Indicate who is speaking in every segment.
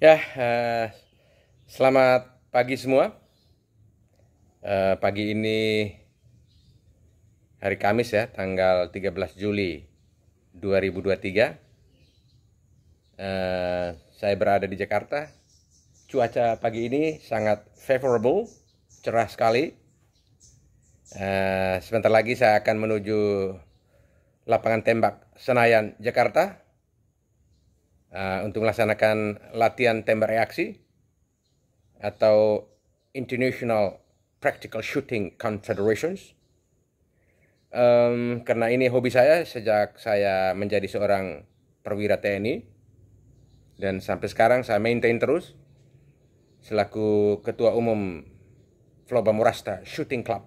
Speaker 1: Ya, uh, selamat pagi semua. Uh, pagi ini hari Kamis ya, tanggal 13 Juli 2023. Uh, eh, saya berada di Jakarta. Cuaca pagi ini sangat favorable, cerah sekali. Uh, sebentar lagi saya akan menuju lapangan tembak Senayan, Jakarta Eh, untuk melaksanakan latihan tembak reaksi atau International Practical Shooting Confederations. Um, karena ini hobi saya sejak saya menjadi seorang perwira TNI dan sampai sekarang saya maintain terus selaku ketua umum Floba Murasta Shooting Club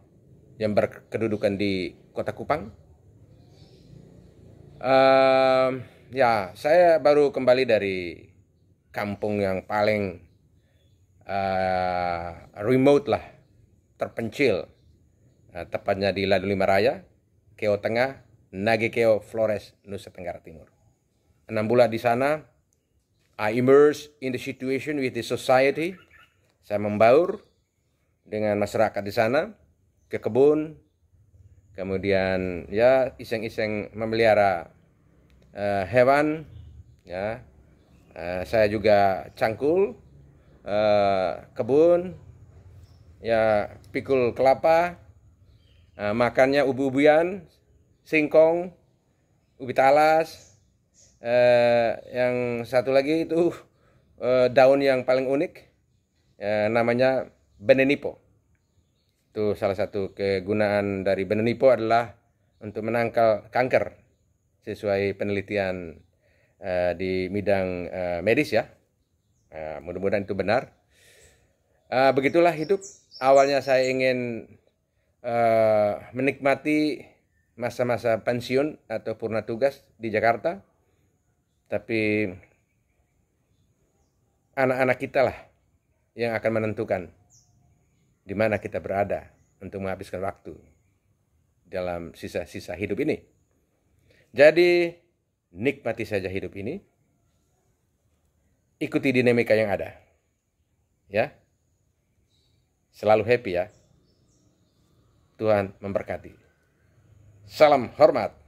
Speaker 1: yang berkedudukan di Kota Kupang. Um, Ya, saya baru kembali dari kampung yang paling uh, remote lah, terpencil. uh, tepatnya di Ladu Lima Raya, Keo Tengah, Nagekeo, Flores, Nusa Tenggara Timur. Enam bulan di sana, I immerse in the situation with the society. Saya membaur dengan masyarakat di sana, ke kebun, kemudian ya iseng-iseng memelihara uh, hewan ya uh, saya juga cangkul uh, kebun ya pikul kelapa uh, makannya ubi ubian singkong ubi talas uh, yang satu lagi itu uh, daun yang paling unik uh, namanya benenipo itu salah satu kegunaan dari benenipo adalah untuk menangkal kanker sesuai penelitian uh, di bidang uh, medis ya. Uh, mudah-mudahan itu benar. Uh, begitulah hidup. Awalnya saya ingin uh, menikmati masa-masa pensiun atau purna tugas di Jakarta. Tapi anak-anak kita lah yang akan menentukan di mana kita berada untuk menghabiskan waktu dalam sisa-sisa hidup ini. Jadi nikmati saja hidup ini. Ikuti dinamika yang ada. Ya. Selalu happy ya. Tuhan memberkati. Salam hormat.